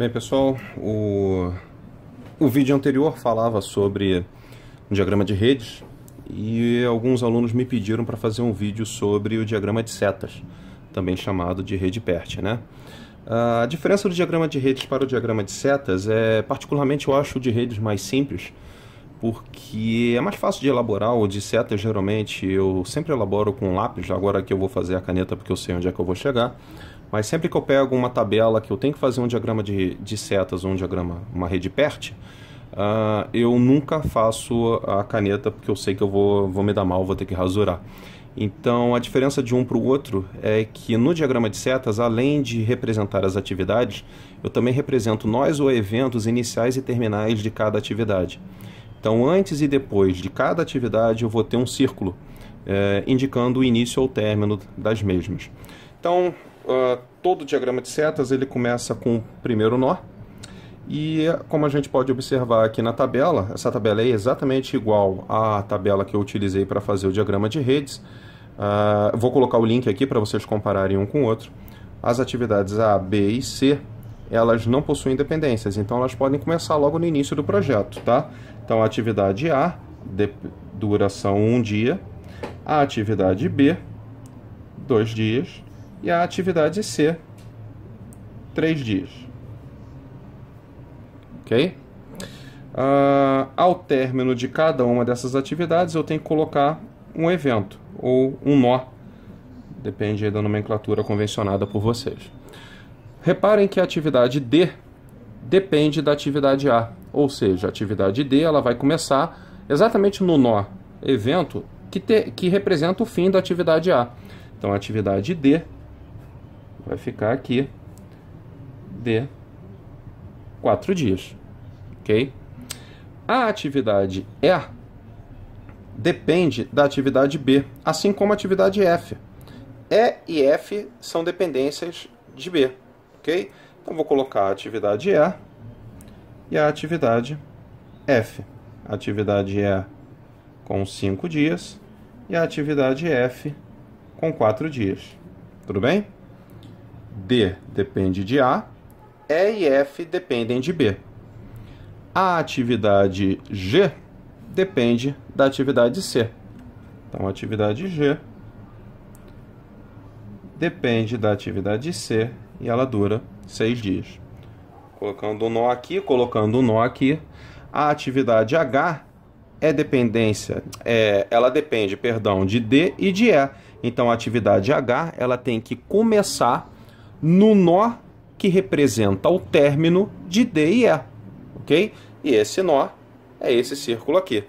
Bem, pessoal, o, o vídeo anterior falava sobre um diagrama de redes e alguns alunos me pediram para fazer um vídeo sobre o diagrama de setas, também chamado de rede PERT, né? A diferença do diagrama de redes para o diagrama de setas é, particularmente, eu acho o de redes mais simples, porque é mais fácil de elaborar. O de setas, geralmente, eu sempre elaboro com lápis, agora que eu vou fazer a caneta porque eu sei onde é que eu vou chegar. Mas sempre que eu pego uma tabela que eu tenho que fazer um diagrama de, de setas ou um diagrama, uma rede PERT, uh, eu nunca faço a caneta porque eu sei que eu vou, vou me dar mal, vou ter que rasurar. Então, a diferença de um para o outro é que no diagrama de setas, além de representar as atividades, eu também represento nós ou eventos iniciais e terminais de cada atividade. Então, antes e depois de cada atividade, eu vou ter um círculo eh, indicando o início ou término das mesmas. Então, todo ah, todo diagrama de setas ele começa com o primeiro nó. E como a gente pode observar aqui na tabela, essa tabela é exatamente igual à tabela que eu utilizei para fazer o diagrama de redes. Uh, vou colocar o link aqui para vocês compararem um com o outro. As atividades A, B e C, elas não possuem dependências, então elas podem começar logo no início do projeto, tá? Então a atividade A, de, duração um dia, a atividade B, dois dias, e a atividade C, três dias. Ok? Uh, ao término de cada uma dessas atividades, eu tenho que colocar um evento ou um nó, depende da nomenclatura convencionada por vocês. Reparem que a atividade D depende da atividade A, ou seja, a atividade D ela vai começar exatamente no nó evento que, te, que representa o fim da atividade A. Então, a atividade D vai ficar aqui de 4 dias, ok? A atividade E depende da atividade B, assim como a atividade F. E e F são dependências de B, ok? Então vou colocar a atividade E e a atividade F. A atividade E com 5 dias e a atividade F com 4 dias. Tudo bem? D depende de A, E e F dependem de B. A atividade G depende da atividade C. Então, a atividade G depende da atividade C e ela dura seis dias. Colocando um nó aqui, colocando um nó aqui, a atividade H é dependência, é, ela depende, perdão, de D e de E. Então a atividade H ela tem que começar no nó que representa o término de D e E, ok? E esse nó é esse círculo aqui.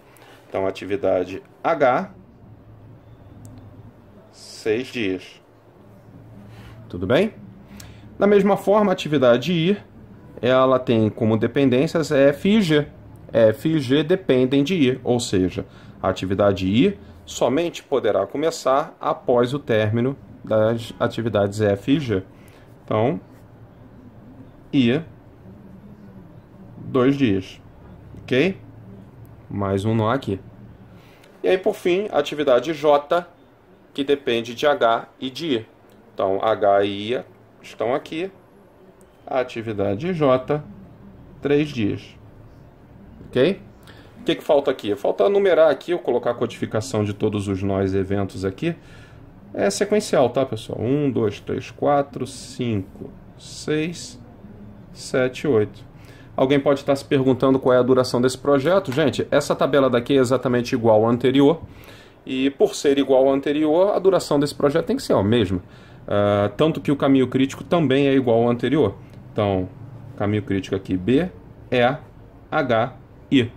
Então, atividade H, seis dias. Tudo bem? Da mesma forma, a atividade I, ela tem como dependências F e G. F e G dependem de I, ou seja, a atividade I somente poderá começar após o término das atividades F e G. Então, i, dois dias, ok? Mais um nó aqui. E aí, por fim, atividade J, que depende de H e de I. Então, H e I estão aqui. A atividade J, três dias, ok? O que, que falta aqui? Falta numerar aqui, eu colocar a codificação de todos os nós eventos aqui. É sequencial, tá, pessoal? 1, 2, 3, 4, 5, 6, 7, 8. Alguém pode estar se perguntando qual é a duração desse projeto. Gente, essa tabela daqui é exatamente igual à anterior. E por ser igual à anterior, a duração desse projeto tem que ser a mesma. Uh, tanto que o caminho crítico também é igual ao anterior. Então, caminho crítico aqui B, E, H, I.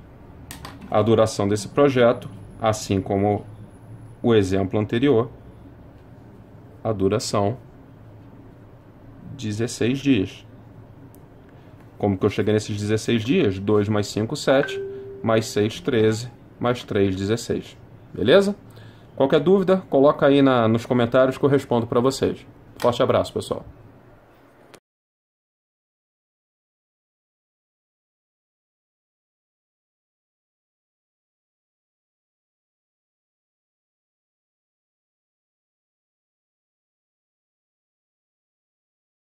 A duração desse projeto, assim como o exemplo anterior, a duração 16 dias. Como que eu cheguei nesses 16 dias? 2 mais 5, 7, mais 6, 13, mais 3, 16. Beleza? Qualquer dúvida, coloca aí na, nos comentários que eu respondo para vocês. Forte abraço, pessoal.